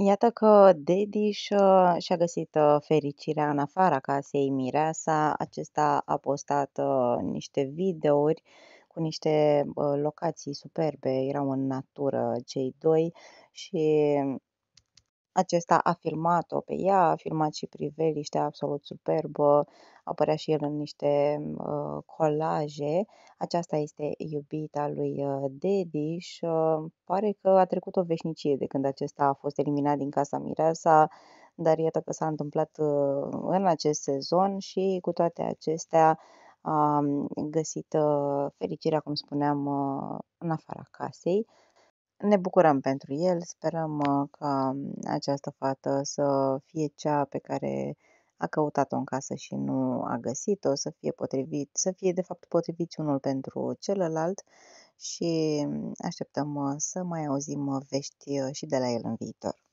Iată că Daddy uh, și-a găsit, uh, fericirea în afara casei mireasa. Acesta a postat, uh, niște videouri cu niște, locații superbe. Erau în natură cei doi și acesta a filmat-o pe ea, a filmat și priveliștea absolut superbă, apărea și el în niște uh, colaje. Aceasta este iubita lui uh, Dedi și uh, pare că a trecut o veșnicie de când acesta a fost eliminat din casa Mireasa, dar iată că s-a întâmplat uh, în acest sezon și cu toate acestea a găsit uh, fericirea, cum spuneam, uh, în afara casei. Ne bucurăm pentru el, sperăm uh, ca mm, această fată să fie cea pe care a căutat-o în casă și nu a găsit-o, să fie potrivit, să fie de fapt potrivit unul pentru celălalt și mm, așteptăm uh, să mai auzim uh, vești și de la el în viitor.